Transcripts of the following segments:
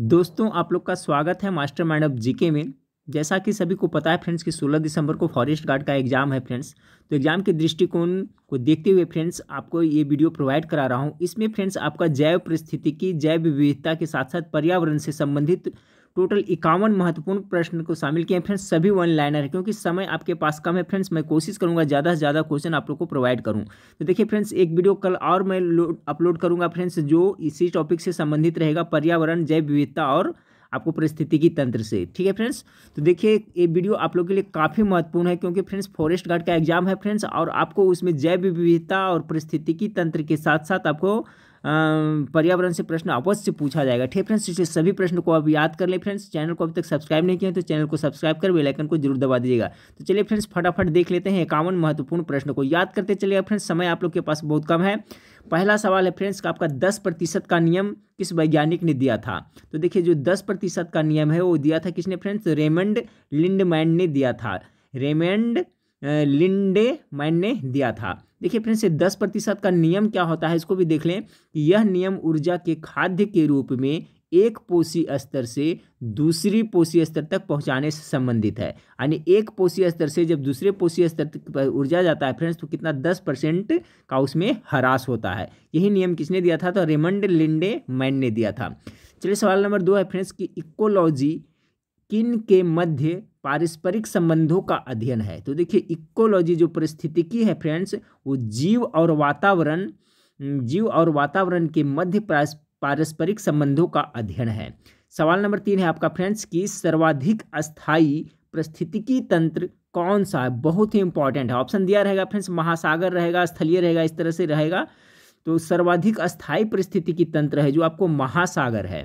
दोस्तों आप लोग का स्वागत है मास्टर माइंड ऑफ जीके में जैसा कि सभी को पता है फ्रेंड्स कि 16 दिसंबर को फॉरेस्ट गार्ड का एग्जाम है फ्रेंड्स तो एग्जाम के दृष्टिकोण को देखते हुए फ्रेंड्स आपको ये वीडियो प्रोवाइड करा रहा हूँ इसमें फ्रेंड्स आपका जैव परिस्थितिकी जैव विविधता के साथ साथ पर्यावरण से संबंधित टोटल इक्यावन महत्वपूर्ण प्रश्न को शामिल किए हैं फ्रेंड्स सभी वन लाइनर है क्योंकि समय आपके पास कम है फ्रेंड्स मैं कोशिश करूँगा ज़्यादा से ज़्यादा क्वेश्चन आप लोग को प्रोवाइड करूँ तो देखिए फ्रेंड्स एक वीडियो कल और मैं अपलोड करूँगा फ्रेंड्स जो इसी टॉपिक से संबंधित रहेगा पर्यावरण जैव विविधता और आपको परिस्थितिकी तंत्र से ठीक है फ्रेंड्स तो देखिए ये वीडियो आप लोग के लिए काफ़ी महत्वपूर्ण है क्योंकि फ्रेंड्स फॉरेस्ट गार्ड का एग्जाम है फ्रेंड्स और आपको उसमें जैव विविधता और परिस्थितिकी तंत्र के साथ साथ आपको पर्यावरण से प्रश्न अवश्य पूछा जाएगा ठीक फ्रेंड्स इसलिए सभी प्रश्न को आप याद कर ले फ्रेंड्स चैनल को अभी तक सब्सक्राइब नहीं किया तो चैनल को सब्सक्राइब कर बेलाइकन को जरूर दबा दीजिएगा तो चलिए फ्रेंड्स फटाफट देख लेते हैं इक्यावन महत्वपूर्ण प्रश्न को याद करते चलिएगा फ्रेंड्स समय आप लोग के पास बहुत कम है पहला सवाल है फ्रेंड्स आपका दस प्रतिशत का नियम किस वैज्ञानिक ने दिया था तो देखिए जो दस प्रतिशत का नियम है वो दिया था किसने फ्रेंड्स रेमंड लिंडमैन ने दिया था रेमंड लिंडे मैन ने दिया था देखिए फ्रेंड्स दस प्रतिशत का नियम क्या होता है इसको भी देख लें यह नियम ऊर्जा के खाद्य के रूप में एक पोषी स्तर से दूसरी पोषी स्तर तक पहुंचाने से संबंधित है यानी एक पोषी स्तर से जब दूसरे पोषी स्तर तक ऊर्जा जाता है फ्रेंड्स तो कितना दस परसेंट का उसमें हरास होता है यही नियम किसने दिया था तो रेमंड लिंडे मैन ने दिया था चलिए सवाल नंबर दो है फ्रेंड्स कि इकोलॉजी किन के मध्य पारस्परिक संबंधों का अध्ययन है तो देखिए इकोलॉजी जो परिस्थितिकी है फ्रेंड्स वो जीव और वातावरण जीव और वातावरण के मध्य पारस्परिक संबंधों का अध्ययन है सवाल नंबर तीन है आपका फ्रेंड्स की सर्वाधिक अस्थायी परिस्थितिकी तंत्र कौन सा है बहुत ही इंपॉर्टेंट है ऑप्शन दिया रहेगा फ्रेंड्स महासागर रहेगा स्थलीय रहेगा इस तरह से रहेगा तो सर्वाधिक अस्थायी परिस्थितिकी तंत्र है जो आपको महासागर है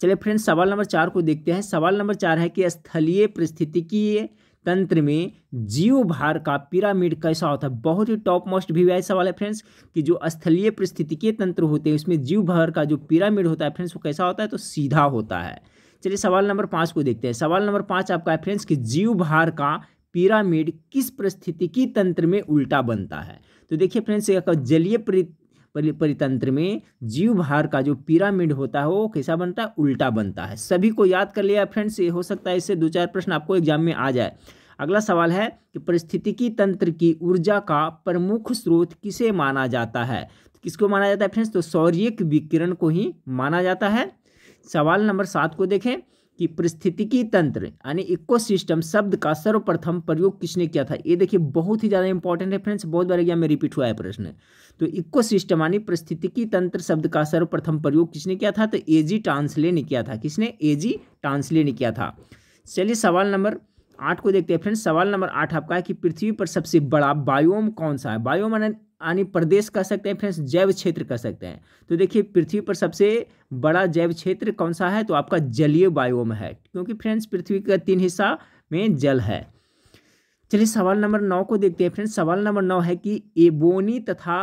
चलिए फ्रेंड्स सवाल नंबर चार को देखते हैं सवाल नंबर चार है कि स्थलीय परिस्थितिकीय तंत्र में जीव भार का पिरामिड कैसा होता है बहुत ही टॉप मोस्ट भी वाई सवाल है फ्रेंड्स कि जो स्थलीय परिस्थितिकीय तंत्र होते हैं उसमें जीव भार का जो पिरामिड होता है फ्रेंड्स वो कैसा होता है तो सीधा होता है चलिए सवाल नंबर पाँच को देखते हैं सवाल नंबर पाँच आपका है फ्रेंड्स कि जीव भार का पिरामिड किस परिस्थितिकी तंत्र में उल्टा बनता है तो देखिए फ्रेंड्स जलीय परितंत्र में जीव भार का जो पिरामिड होता है वो कैसा बनता है उल्टा बनता है सभी को याद कर लिया फ्रेंड्स ये हो सकता है इससे दो चार प्रश्न आपको एग्जाम में आ जाए अगला सवाल है कि परिस्थितिकी तंत्र की ऊर्जा का प्रमुख स्रोत किसे माना जाता है तो किसको माना जाता है फ्रेंड्स तो सौर्यिक विकिरण को ही माना जाता है सवाल नंबर सात को देखें कि पारिस्थितिकी तंत्र यानी इकोसिस्टम शब्द का सर्वप्रथम प्रयोग किसने किया था ये देखिए बहुत ही ज़्यादा इंपॉर्टेंट है फ्रेंड्स बहुत बार एग्जाम में रिपीट हुआ है प्रश्न तो इकोसिस्टम यानी पारिस्थितिकी तंत्र शब्द का सर्वप्रथम प्रयोग किसने किया था तो ए जी टांसले ने किया था किसने ए जी टांसले ने किया था चलिए सवाल नंबर आठ को देखते हैं फ्रेंड्स सवाल नंबर आठ आपका है कि पृथ्वी पर सबसे बड़ा बायोम कौन सा है बायोम यानी प्रदेश कह सकते हैं फ्रेंड्स जैव क्षेत्र कह सकते हैं तो देखिए पृथ्वी पर सबसे बड़ा जैव क्षेत्र कौन सा है तो आपका जलीय बायोम है क्योंकि फ्रेंड्स पृथ्वी का तीन हिस्सा में जल है चलिए सवाल नंबर नौ को देखते हैं फ्रेंड्स सवाल नंबर नौ है कि एबोनी तथा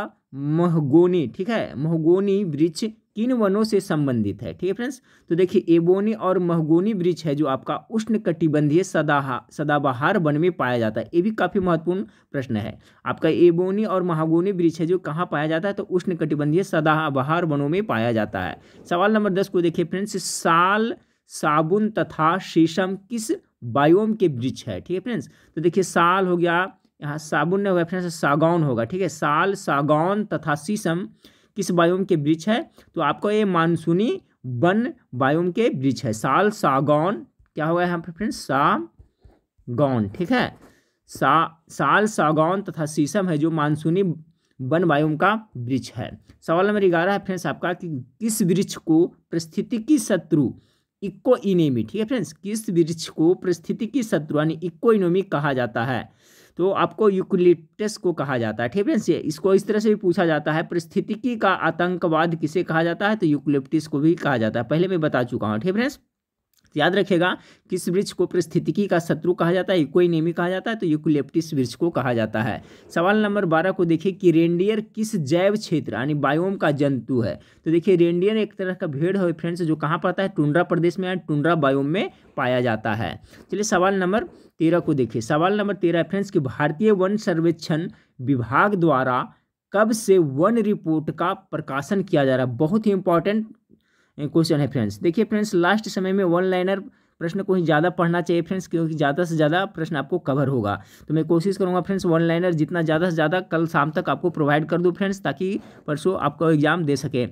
महगोनी ठीक है महगोनी वृक्ष किन वनों से संबंधित है ठीक है फ्रेंड्स तो देखिए एबोनी और महगोनी वृक्ष है जो आपका उष्ण कटिबंधीय सदाहा सदाबहार वन में पाया जाता है ये भी काफ़ी महत्वपूर्ण प्रश्न है आपका एबोनी और महागोनी वृक्ष है जो कहाँ पाया जाता है तो उष्ण कटिबंधीय सदाबहार वनों में पाया जाता है सवाल नंबर दस को देखिए फ्रेंड्स साल साबुन तथा शीशम किस बायोम के वृक्ष है ठीक है फ्रेंड्स तो देखिए साल हो गया यहाँ साबुन ने होगा फ्रेंड्स सागौन होगा ठीक है साल सागौन तथा शीशम किस बायोम के वृक्ष है तो आपको ये मानसूनी वन बायोम के वृक्ष है साल सागौन क्या होगा यहाँ पर सा सागौन ठीक है सा साल सागौन तथा शीशम है जो मानसूनी वन वायुम का वृक्ष है सवाल नंबर ग्यारह है फ्रेंड्स आपका कि किस वृक्ष को परिस्थितिकी शत्रु इक्को इनेमी ठीक है फ्रेंड्स किस वृक्ष को परिस्थितिकी शत्रु यानी इक्को इनोमी कहा जाता है तो आपको यूक्लिप्टस को कहा जाता है ठीक है इसको इस तरह से भी पूछा जाता है परिस्थितिकी का आतंकवाद किसे कहा जाता है तो यूक्लिप्टिस को भी कहा जाता है पहले मैं बता चुका हूँ ठीक फ्रेंड्स याद रखेगा किस वृक्ष को परिस्थितिकी का शत्रु कहा जाता है कोई नेमी कहा जाता है तो यूकुलेप्टिस वृक्ष को कहा जाता है सवाल नंबर बारह को देखिए कि रेंडियर किस जैव क्षेत्र यानी बायोम का जंतु है तो देखिए रेंडियर एक तरह का भेड़ है फ्रेंड्स जो कहाँ पड़ता है टुंड्रा प्रदेश में टुंड्रा बायोम में पाया जाता है चलिए सवाल नंबर तेरह को देखिए सवाल नंबर तेरह फ्रेंड्स कि भारतीय वन सर्वेक्षण विभाग द्वारा कब से वन रिपोर्ट का प्रकाशन किया जा रहा है बहुत ही इंपॉर्टेंट क्वेश्चन है फ्रेंड्स देखिए फ्रेंड्स लास्ट समय में वन लाइनर प्रश्न को ही ज़्यादा पढ़ना चाहिए फ्रेंड्स क्योंकि ज़्यादा से ज़्यादा प्रश्न आपको कवर होगा तो मैं कोशिश करूँगा फ्रेंड्स वन लाइनर जितना ज़्यादा से ज़्यादा कल शाम तक आपको प्रोवाइड कर दूँ फ्रेंड्स ताकि परसों आपको एग्जाम दे सके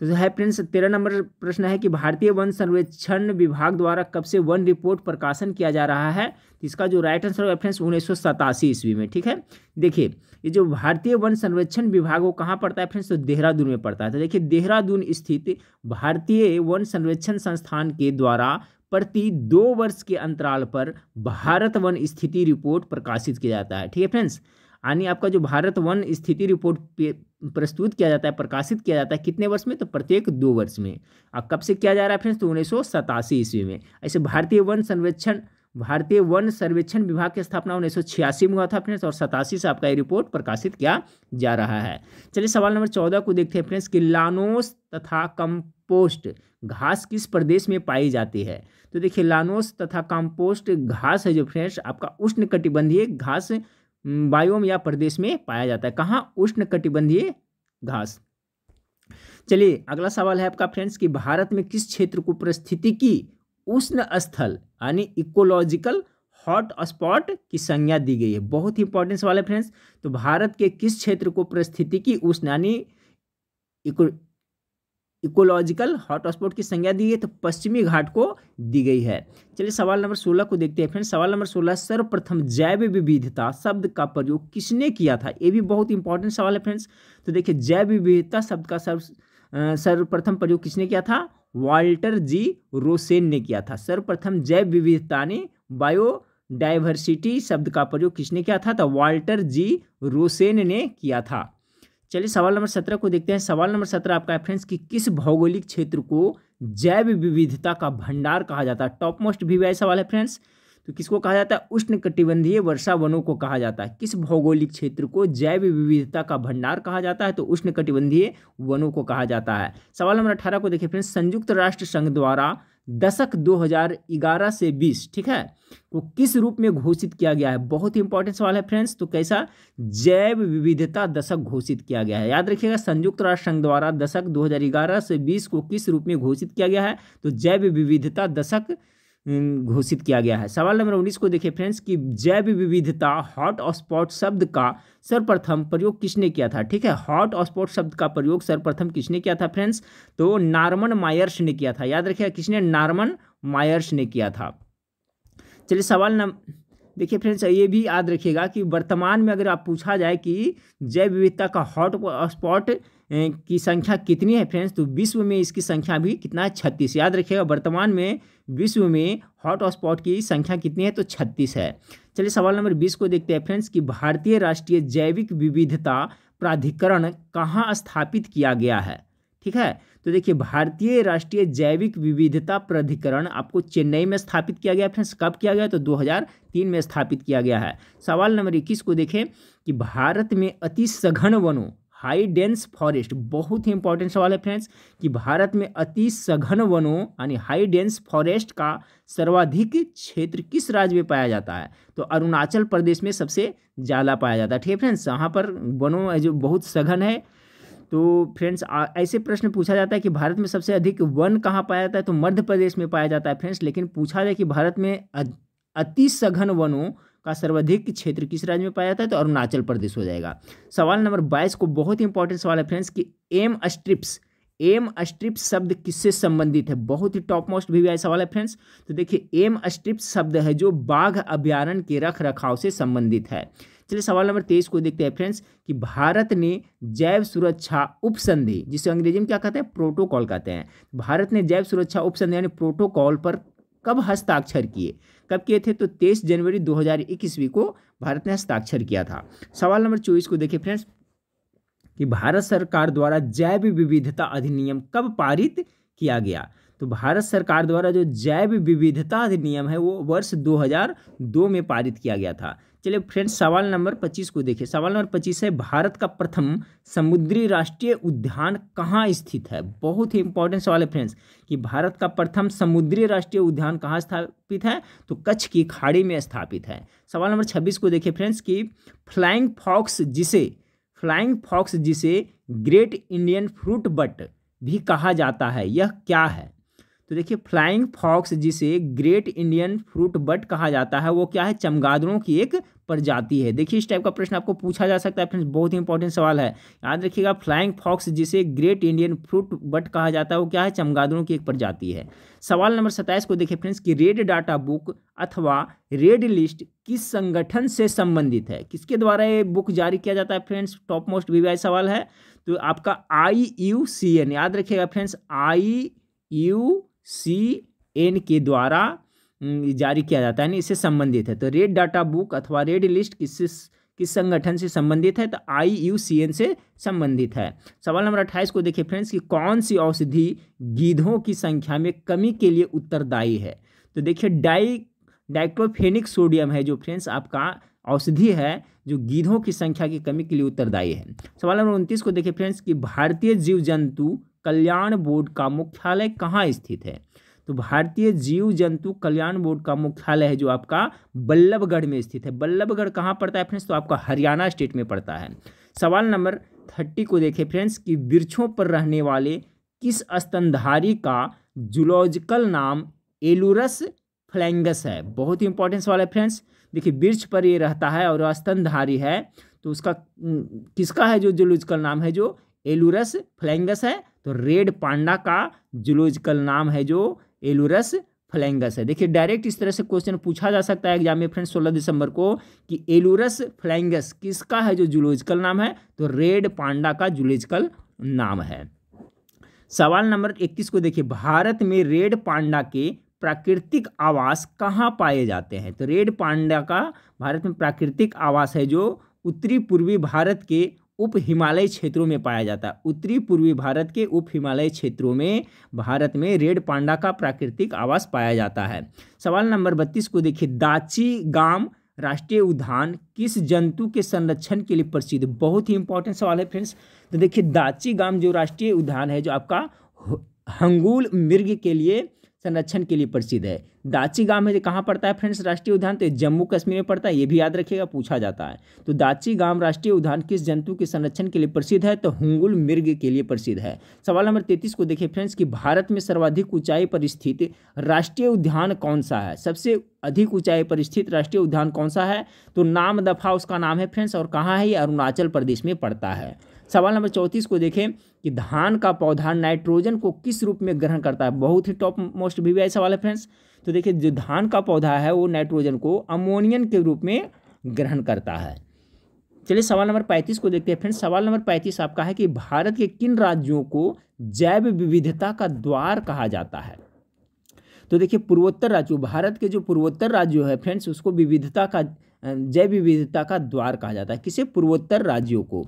तो जो है फ्रेंड्स तेरह नंबर प्रश्न है कि भारतीय वन सर्वेक्षण विभाग द्वारा कब से वन रिपोर्ट प्रकाशन किया जा रहा है तो इसका जो राइट आंसर होगा फ्रेंड्स उन्नीस सौ सतासी ईस्वी में ठीक है देखिए ये जो भारतीय वन सर्वेक्षण विभाग वो कहाँ पड़ता है फ्रेंड्स तो देहरादून में पड़ता है तो देखिए देहरादून स्थित भारतीय वन सर्वेक्षण संस्थान के द्वारा प्रति दो वर्ष के अंतराल पर भारत वन स्थिति रिपोर्ट प्रकाशित किया जाता है ठीक है फ्रेंड्स यानी आपका जो भारत वन स्थिति रिपोर्ट प्रस्तुत किया जाता है प्रकाशित किया जाता है कितने वर्ष में तो प्रत्येक दो वर्ष में अब कब से किया जा रहा है फ्रेंड्स तो उन्नीस सौ सतासी ईस्वी में ऐसे भारतीय वन सर्वेक्षण भारतीय वन सर्वेक्षण विभाग की स्थापना उन्नीस सौ छियासी में हुआ था फ्रेंड्स और सतासी से आपका ये रिपोर्ट प्रकाशित किया जा रहा है चलिए सवाल नंबर चौदह को देखते हैं फ्रेंड्स कि लानोस तथा कंपोस्ट घास किस प्रदेश में पाई जाती है तो देखिए लानोस तथा कंपोस्ट घास है जो फ्रेंड्स आपका उष्ण कटिबंधीय घास बायोम या प्रदेश में पाया जाता है कहाँ उष्ण कटिबंधीय घास चलिए अगला सवाल है आपका फ्रेंड्स कि भारत में किस क्षेत्र को परिस्थितिकी उष्ण स्थल यानी इकोलॉजिकल हॉट स्पॉट की संज्ञा दी गई है बहुत ही इंपॉर्टेंट सवाल है फ्रेंड्स तो भारत के किस क्षेत्र को परिस्थितिकी उष्ण यानी इकोलॉजिकल हॉटस्पॉट की संज्ञा दी है तो पश्चिमी घाट को दी गई है चलिए सवाल नंबर सोलह को देखते हैं फ्रेंड्स सवाल नंबर सोलह सर्वप्रथम जैव विविधता शब्द का प्रयोग किसने किया था ये भी बहुत इंपॉर्टेंट सवाल है फ्रेंड्स तो देखिए जैव विविधता शब्द का सर्व सर्वप्रथम प्रयोग किसने किया था वाल्टर जी रोसेन ने किया था सर्वप्रथम जैव विविधता ने बायो डाइवर्सिटी शब्द का प्रयोग किसने किया था तो वाल्टर जी रोसेन ने किया था चलिए सवाल नंबर सत्रह को देखते हैं सवाल नंबर सत्रह आपका है फ्रेंड्स कि किस भौगोलिक क्षेत्र को जैव विविधता का भंडार कहा जाता है टॉप मोस्ट भी वही सवाल है फ्रेंड्स तो किसको कहा जाता है उष्ण कटिबंधीय वर्षा वनों को कहा जाता है किस भौगोलिक क्षेत्र को जैव विविधता का भंडार कहा जाता है तो उष्ण कटिबंधीय वनों को कहा जाता है सवाल नंबर अठारह को देखिए फ्रेंड्स संयुक्त राष्ट्र संघ द्वारा दशक 2011 से 20 ठीक है को किस रूप में घोषित किया गया है बहुत ही इंपॉर्टेंट सवाल है फ्रेंड्स तो कैसा जैव विविधता दशक घोषित किया गया है याद रखिएगा संयुक्त राष्ट्र संघ द्वारा दशक 2011 से 20 को किस रूप में घोषित किया गया है तो जैव विविधता दशक घोषित किया गया है सवाल नंबर उन्नीस को देखिए फ्रेंड्स कि जैव विविधता हॉट स्पॉट शब्द का सर्वप्रथम प्रयोग किसने किया था ठीक है हॉट स्पॉट शब्द का प्रयोग सर्वप्रथम किसने किया था फ्रेंड्स तो नार्मन मायर्स ने किया था याद रखिए किसने नार्मन मायर्स ने किया था चलिए सवाल नंबर देखिए फ्रेंड्स ये भी याद रखिएगा कि वर्तमान में अगर आप पूछा जाए कि जैव विविधता का हॉट स्पॉट की संख्या कितनी है फ्रेंड्स तो विश्व में इसकी संख्या भी कितना है छत्तीस याद रखिएगा वर्तमान में विश्व में हॉट स्पॉट की संख्या कितनी है तो छत्तीस है चलिए सवाल नंबर बीस को देखते हैं फ्रेंड्स कि भारतीय राष्ट्रीय जैविक विविधता प्राधिकरण कहाँ स्थापित किया गया है ठीक है तो देखिए भारतीय राष्ट्रीय जैविक विविधता प्राधिकरण आपको चेन्नई में स्थापित किया गया फ्रेंड्स कब किया गया तो 2003 में स्थापित किया गया है सवाल नंबर इक्कीस को देखें कि भारत में अति सघन वनों हाई डेंस फॉरेस्ट बहुत ही इंपॉर्टेंट सवाल है फ्रेंड्स कि भारत में अति सघन वनों यानी हाई डेंस फॉरेस्ट का सर्वाधिक क्षेत्र किस राज्य में पाया जाता है तो अरुणाचल प्रदेश में सबसे ज़्यादा पाया जाता है ठीक है फ्रेंड्स यहाँ पर वनों जो बहुत सघन है तो फ्रेंड्स ऐसे प्रश्न पूछा जाता है कि भारत में सबसे अधिक वन कहाँ पाया जाता है तो मध्य प्रदेश में पाया जाता है फ्रेंड्स लेकिन पूछा जाए कि भारत में अति सघन वनों का सर्वाधिक क्षेत्र किस राज्य में पाया जाता है तो अरुणाचल प्रदेश हो जाएगा सवाल नंबर बाईस को बहुत ही इंपॉर्टेंट सवाल है फ्रेंड्स कि एम स्ट्रिप्स एम स्ट्रिप शब्द किससे संबंधित है बहुत ही टॉप मोस्ट भी आया सवाल है फ्रेंड्स तो देखिए एम स्ट्रिप्स शब्द है जो बाघ अभ्यारण्य के रख रखाव से संबंधित है चलिए सवाल नंबर तेईस को देखते हैं फ्रेंड्स कि भारत ने जैव सुरक्षा उपसंधि जिसे अंग्रेजी में क्या कहते हैं प्रोटोकॉल कहते हैं भारत ने जैव सुरक्षा उपसंधि यानी प्रोटोकॉल पर कब हस्ताक्षर किए कब किए थे तो तेईस जनवरी दो हज़ार इक्कीसवीं को भारत ने हस्ताक्षर किया था सवाल नंबर चौबीस को देखिए फ्रेंड्स कि भारत सरकार द्वारा जैव विविधता अधिनियम कब पारित किया गया तो भारत सरकार द्वारा जो जैव विविधता अधिनियम है वो वर्ष 2002 में पारित किया गया था चलिए फ्रेंड्स सवाल नंबर पच्चीस को देखिए सवाल नंबर पच्चीस है भारत का प्रथम समुद्री राष्ट्रीय उद्यान कहाँ स्थित है बहुत ही इंपॉर्टेंट सवाल है फ्रेंड्स कि भारत का प्रथम समुद्री राष्ट्रीय उद्यान कहाँ स्थापित है तो कच्छ की खाड़ी में स्थापित है सवाल नंबर छब्बीस को देखिए फ्रेंड्स कि फ्लाइंग फॉक्स जिसे फ्लाइंग फॉक्स जिसे ग्रेट इंडियन फ्रूट बट भी कहा जाता है यह क्या है तो देखिए फ्लाइंग फॉक्स जिसे ग्रेट इंडियन फ्रूट बट कहा जाता है वो क्या है चमगादड़ों की एक प्रजाति है देखिए इस टाइप का प्रश्न आपको पूछा जा सकता है फ्रेंड्स बहुत ही इंपॉर्टेंट सवाल है याद रखिएगा फ्लाइंग फॉक्स जिसे ग्रेट इंडियन फ्रूट बट कहा जाता है वो क्या है चमगादड़ों की एक प्रजाति है सवाल नंबर सत्ताईस को देखिए फ्रेंड्स कि रेड डाटा बुक अथवा रेड लिस्ट किस संगठन से संबंधित है किसके द्वारा ये बुक जारी किया जाता है फ्रेंड्स टॉप मोस्ट वीवीआई सवाल है तो आपका आई यू सी एन याद रखिएगा friends I U C N के द्वारा जारी किया जाता है यानी इससे संबंधित है तो रेड डाटा बुक अथवा रेड लिस्ट किस किस संगठन से संबंधित है तो आई यू सी एन से संबंधित है सवाल नंबर अट्ठाईस को देखिए फ्रेंड्स कि कौन सी औषधि गीधों की संख्या में कमी के लिए उत्तरदायी है तो देखिए डाई डाइक्लोफेनिक सोडियम है जो फ्रेंड्स आपका औषधि है जो गीधों की संख्या की कमी के लिए उत्तरदायी है सवाल नंबर उनतीस को देखिए फ्रेंड्स कि भारतीय जीव जंतु कल्याण बोर्ड का मुख्यालय कहाँ स्थित है तो भारतीय जीव जंतु कल्याण बोर्ड का मुख्यालय है जो आपका बल्लभगढ़ में स्थित है बल्लभगढ़ कहाँ पड़ता है फ्रेंड्स तो आपका हरियाणा स्टेट में पड़ता है सवाल नंबर थर्टी को देखें फ्रेंड्स कि वृक्षों पर रहने वाले किस स्तनधारी का जुलॉजिकल नाम एलुरस फ्लैंगस है बहुत ही इंपॉर्टेंट सवाल है फ्रेंड्स देखिए वृक्ष पर ये रहता है और स्तनधारी है तो उसका किसका है जो जुलॉजिकल नाम है जो एलुरस फ्लैंगस है तो रेड पांडा का जुलोजिकल नाम है जो एलोरस फ्लैंगस है देखिए डायरेक्ट इस तरह से क्वेश्चन पूछा जा सकता है एग्जाम में फ्रेंड्स सोलह दिसंबर को कि एलोरस फ्लैंगस किसका है जो जूलॉजिकल नाम है तो रेड पांडा का जुलोजिकल नाम है सवाल नंबर इक्कीस को देखिए भारत में रेड पांडा के प्राकृतिक आवास कहाँ पाए जाते हैं तो रेड पांडा का भारत में प्राकृतिक आवास है जो उत्तरी पूर्वी भारत के उप हिमालय क्षेत्रों में पाया जाता है उत्तरी पूर्वी भारत के उप हिमालय क्षेत्रों में भारत में रेड पांडा का प्राकृतिक आवास पाया जाता है सवाल नंबर बत्तीस को देखिए दाची गाम राष्ट्रीय उद्यान किस जंतु के संरक्षण के लिए प्रसिद्ध बहुत ही इंपॉर्टेंट सवाल है फ्रेंड्स तो देखिए दाची गांव जो राष्ट्रीय उद्यान है जो आपका हंगूल मृग के लिए संरक्षण के लिए प्रसिद्ध है दाची गांव में कहाँ पड़ता है फ्रेंड्स राष्ट्रीय उद्यान तो जम्मू कश्मीर में पड़ता है ये भी याद रखिएगा पूछा जाता है तो दाची गांव राष्ट्रीय उद्यान किस जंतु के संरक्षण के लिए प्रसिद्ध है तो हुंगुल मृग के लिए प्रसिद्ध है सवाल नंबर तैतीस को देखिए फ्रेंड्स कि भारत में सर्वाधिक ऊंचाई पर स्थित राष्ट्रीय उद्यान कौन सा है सबसे अधिक ऊंचाई पर स्थित राष्ट्रीय उद्यान कौन सा है तो नाम दफा उसका नाम है फ्रेंड्स और कहाँ है ये अरुणाचल प्रदेश में पड़ता है सवाल नंबर चौंतीस को देखें कि धान का पौधा नाइट्रोजन को किस रूप में ग्रहण करता है बहुत ही टॉप मोस्ट भी वी सवाल है फ्रेंड्स तो देखिए जो धान का पौधा है वो नाइट्रोजन को अमोनियन के रूप में ग्रहण करता है चलिए सवाल नंबर पैंतीस को देखते हैं फ्रेंड्स सवाल नंबर पैंतीस आपका है कि भारत के किन राज्यों को जैव विविधता का द्वार कहा जाता है तो देखिए पूर्वोत्तर राज्यों भारत के जो पूर्वोत्तर राज्यों है फ्रेंड्स उसको विविधता का जैव विविधता का द्वार कहा जाता है किसे पूर्वोत्तर राज्यों को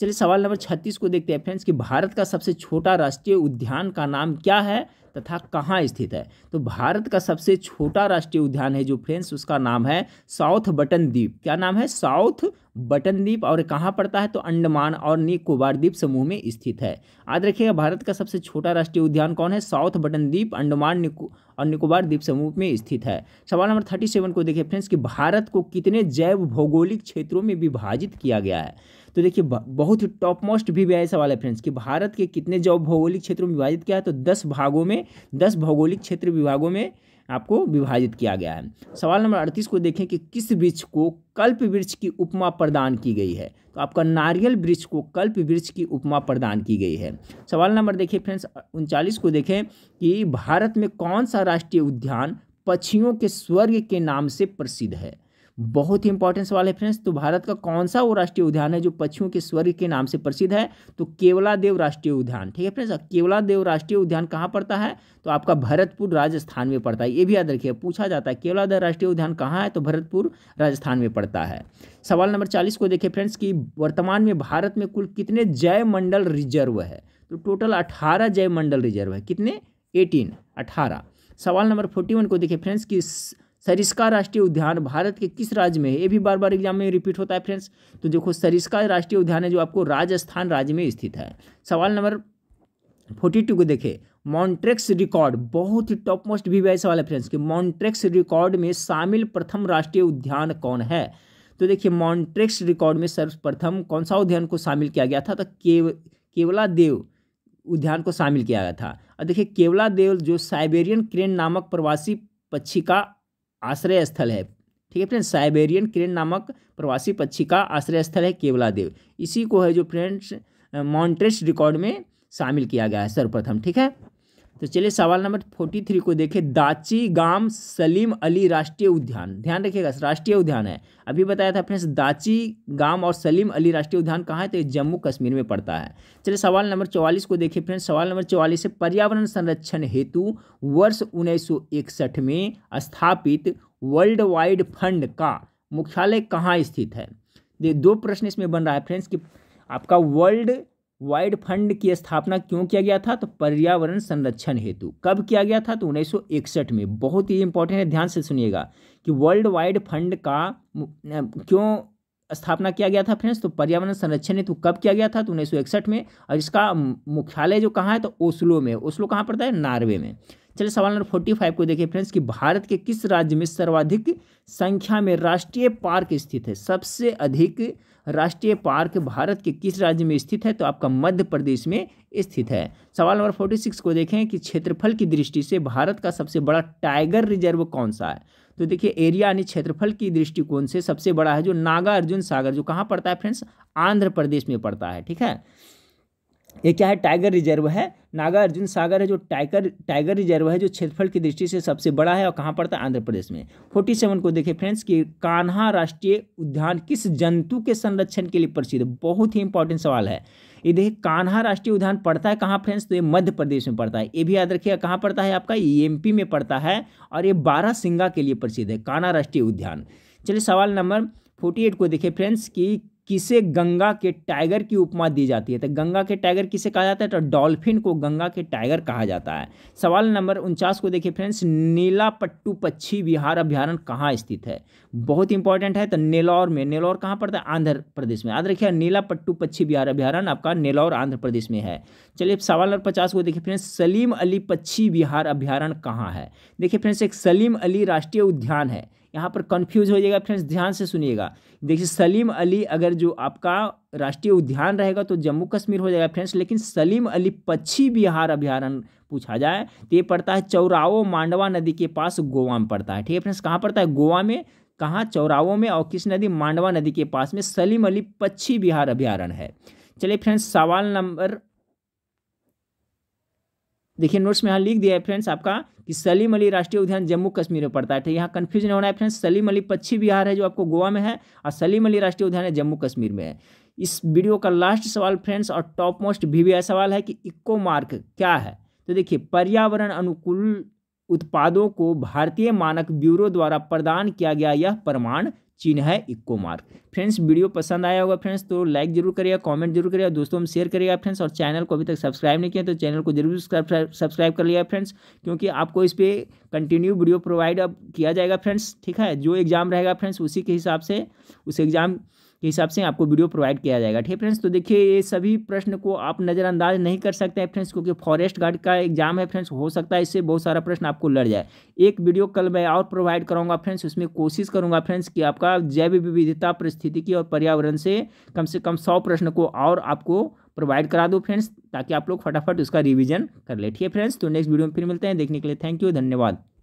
चलिए सवाल नंबर छत्तीस को देखते हैं फ्रेंड्स कि भारत का सबसे छोटा राष्ट्रीय उद्यान का नाम क्या है तथा कहाँ स्थित है तो भारत का सबसे छोटा राष्ट्रीय उद्यान है जो फ्रेंड्स उसका नाम है साउथ बटन द्वीप क्या नाम है साउथ बटन द्वीप और कहाँ पड़ता है तो अंडमान और निकोबार द्वीप समूह में स्थित है याद रखिएगा भारत का सबसे छोटा राष्ट्रीय उद्यान कौन है साउथ बटन द्वीप अंडमान निको और निकोबार द्वीप समूह में स्थित है सवाल नंबर थर्टी सेवन को देखिए फ्रेंड्स कि भारत को कितने जैव भौगोलिक क्षेत्रों में विभाजित किया गया है तो देखिए बहुत ही टॉप मोस्ट भी वी सवाल है फ्रेंड्स कि भारत के कितने जॉब भौगोलिक क्षेत्रों में विभाजित किया है तो दस भागों में दस भौगोलिक क्षेत्र विभागों में आपको विभाजित किया गया है सवाल नंबर अड़तीस को देखें कि किस वृक्ष को कल्प वृक्ष की उपमा प्रदान की गई है तो आपका नारियल वृक्ष को कल्प वृक्ष की उपमा प्रदान की गई है सवाल नंबर देखिए फ्रेंड्स उनचालीस को देखें कि भारत में कौन सा राष्ट्रीय उद्यान पक्षियों के स्वर्ग के नाम से प्रसिद्ध है बहुत ही इंपॉर्टेंट सवाल है फ्रेंड्स तो भारत का कौन सा वो राष्ट्रीय उद्यान है जो पक्षियों के स्वर्ग के नाम से प्रसिद्ध है तो केवला देव राष्ट्रीय उद्यान ठीक है फ्रेंड्स केवला देव राष्ट्रीय उद्यान कहाँ पड़ता है तो आपका भरतपुर राजस्थान में पड़ता है ये भी याद रखिए पूछा जाता है केवला देव राष्ट्रीय उद्यान कहाँ है तो भरतपुर राजस्थान में पड़ता है सवाल नंबर चालीस को देखिए फ्रेंड्स कि वर्तमान में भारत में कुल कितने जय मंडल रिजर्व है तो टोटल अठारह जय मंडल रिजर्व है कितने एटीन अठारह सवाल नंबर फोर्टी वन को देखिए फ्रेंड्स कि सरिस्का राष्ट्रीय उद्यान भारत के किस राज्य में है ये भी बार बार एग्जाम में रिपीट होता है फ्रेंड्स तो देखो सरिस्का राष्ट्रीय उद्यान है जो आपको राजस्थान राज्य में स्थित है सवाल नंबर फोर्टी टू को देखें मॉन्ट्रेक्स रिकॉर्ड बहुत ही टॉप मोस्ट भी वैसे वाले फ्रेंड्स कि मॉन्ट्रेक्स रिकॉर्ड में शामिल प्रथम राष्ट्रीय उद्यान कौन है तो देखिए मॉन्ट्रेक्स रिकॉर्ड में सर्वप्रथम कौन सा उद्यान को शामिल किया गया था तो केव केवला देव उद्यान को शामिल किया गया था और देखिए केवला देव जो साइबेरियन क्रेन नामक प्रवासी पक्षी का आश्रय स्थल है ठीक है फ्रेंड्स साइबेरियन क्रेन नामक प्रवासी पक्षी का आश्रय स्थल है केवलादेव इसी को है जो फ्रेंड्स माउंटेस्ट रिकॉर्ड में शामिल किया गया है सर्वप्रथम ठीक है तो चलिए सवाल नंबर फोर्टी थ्री को देखें दाची गाम सलीम अली राष्ट्रीय उद्यान ध्यान रखिएगा राष्ट्रीय उद्यान है अभी बताया था फ्रेंड्स दाची गाम और सलीम अली राष्ट्रीय उद्यान कहाँ है तो जम्मू कश्मीर में पड़ता है चलिए सवाल नंबर चौवालीस को देखिए फ्रेंड्स सवाल नंबर चौवालीस से पर्यावरण संरक्षण हेतु वर्ष उन्नीस में स्थापित वर्ल्ड वाइड फंड का मुख्यालय कहाँ स्थित है दो प्रश्न इसमें बन रहा है फ्रेंड्स कि आपका वर्ल्ड वाइड फंड की स्थापना क्यों किया गया था तो पर्यावरण संरक्षण हेतु कब किया गया था तो उन्नीस में बहुत ही इंपॉर्टेंट है ध्यान से सुनिएगा कि वर्ल्ड वाइड फंड का क्यों स्थापना किया गया था फ्रेंड्स तो पर्यावरण संरक्षण हेतु कब किया गया था तो उन्नीस में और इसका मुख्यालय जो कहाँ है तो ओस्लो में ओस्लो कहाँ पड़ता है नार्वे में चलिए सवाल नंबर फोर्टी फाइव को देखिए फ्रेंड्स कि भारत के किस राज्य में सर्वाधिक संख्या में राष्ट्रीय पार्क स्थित है सबसे अधिक राष्ट्रीय पार्क भारत के किस राज्य में स्थित है तो आपका मध्य प्रदेश में स्थित है सवाल नंबर फोर्टी सिक्स को देखें कि क्षेत्रफल की दृष्टि से भारत का सबसे बड़ा टाइगर रिजर्व कौन सा है तो देखिए एरिया यानी क्षेत्रफल की दृष्टिकोण से सबसे बड़ा है जो नागार्जुन सागर जो कहाँ पड़ता है फ्रेंड्स आंध्र प्रदेश में पड़ता है ठीक है ये क्या है टाइगर रिजर्व है नागा अर्जुन सागर है जो टाइगर टाइगर रिजर्व है जो क्षेत्रफल की दृष्टि से सबसे बड़ा है और कहाँ पड़ता है आंध्र प्रदेश में फोर्टी सेवन को देखें फ्रेंड्स कि कान्हा राष्ट्रीय उद्यान किस जंतु के संरक्षण के लिए प्रसिद्ध बहुत ही इंपॉर्टेंट सवाल है ये देखिए कान्हा राष्ट्रीय उद्यान पड़ता है कहाँ फ्रेंड्स तो ये मध्य प्रदेश में पड़ता है ये भी याद रखिएगा कहाँ पड़ता है आपका पी e में पड़ता है और ये बारह सिंगा के लिए प्रसिद्ध है कान्हा राष्ट्रीय उद्यान चलिए सवाल नंबर फोर्टी एट को देखिए फ्रेंड्स कि किसे गंगा के टाइगर की उपमा दी जाती है तो गंगा के टाइगर किसे कहा जाता है तो डॉल्फिन को गंगा के टाइगर कहा जाता है सवाल नंबर उनचास को देखिए फ्रेंड्स नीला पट्टू पक्षी विहार अभ्यारण कहाँ स्थित है बहुत इंपॉर्टेंट है तो नेलौर में नेलौर कहाँ पड़ता है आंध्र प्रदेश में याद रखिए नीला पट्टू पक्षी विहार अभ्यारण आपका नेलौर आंध्र प्रदेश में है चलिए सवाल नंबर पचास को देखिए फ्रेंड्स सलीम अली पक्षी विहार अभ्यारण कहाँ है देखिए फ्रेंड्स एक सलीम अली राष्ट्रीय उद्यान है यहाँ पर कन्फ्यूज हो जाएगा फ्रेंड्स ध्यान से सुनिएगा देखिए सलीम अली अगर जो आपका राष्ट्रीय उद्यान रहेगा तो जम्मू कश्मीर हो जाएगा फ्रेंड्स लेकिन सलीम अली पक्षी बिहार अभ्यारण पूछा जाए तो ये पड़ता है चौरावो मांडवा नदी के पास गोवा में पड़ता है ठीक है फ्रेंड्स कहाँ पड़ता है गोवा में कहाँ चौरावो में और किस नदी मांडवा नदी के पास में सलीम अली पक्षी बिहार अभ्यारण है चलिए फ्रेंड्स सवाल नंबर देखिए नोट्स में यहाँ लिख दिया है फ्रेंड्स आपका कि सलीम अली राष्ट्रीय उद्यान जम्मू कश्मीर में पड़ता है तो यहाँ कन्फ्यूजन होना है फ्रेंड्स सलीम अली पश्चिम बिहार है जो आपको गोवा में है और सलीम अली राष्ट्रीय उद्यान है जम्मू कश्मीर में है इस वीडियो का लास्ट सवाल फ्रेंड्स और टॉप मोस्ट भी सवाल है कि इको मार्क क्या है तो देखिए पर्यावरण अनुकूल उत्पादों को भारतीय मानक ब्यूरो द्वारा प्रदान किया गया यह प्रमाण चिन्ह है इक्को मार्क फ्रेंड्स वीडियो पसंद आया होगा फ्रेंड्स तो लाइक जरूर करिएगा कमेंट जरूर करिएगा दोस्तों में शेयर करिएगा फ्रेंड्स और चैनल को अभी तक सब्सक्राइब नहीं किया तो चैनल को जरूर सब्सक्राइब कर लिया फ्रेंड्स क्योंकि आपको इस पर कंटिन्यू वीडियो प्रोवाइड अब किया जाएगा फ्रेंड्स ठीक है जो एग्ज़ाम रहेगा फ्रेंड्स उसी के हिसाब से उस एग्ज़ाम के हिसाब से आपको वीडियो प्रोवाइड किया जाएगा ठीक है फ्रेंड्स तो देखिए ये सभी प्रश्न को आप नज़रअंदाज नहीं कर सकते हैं फ्रेंड्स क्योंकि फॉरेस्ट गार्ड का एग्जाम है फ्रेंड्स हो सकता है इससे बहुत सारा प्रश्न आपको लड़ जाए एक वीडियो कल मैं और प्रोवाइड करूँगा फ्रेंड्स उसमें कोशिश करूंगा फ्रेंड्स कि आपका जैव विविधता परिस्थितिकी और पर्यावरण से कम से कम सौ प्रश्न को और आपको प्रोवाइड करा दो फ्रेंड्स ताकि आप लोग फटाफट उसका रिविजन कर ले ठीक है फ्रेंड्स तो नेक्स्ट वीडियो में फिर मिलते हैं देखने के लिए थैंक यू धन्यवाद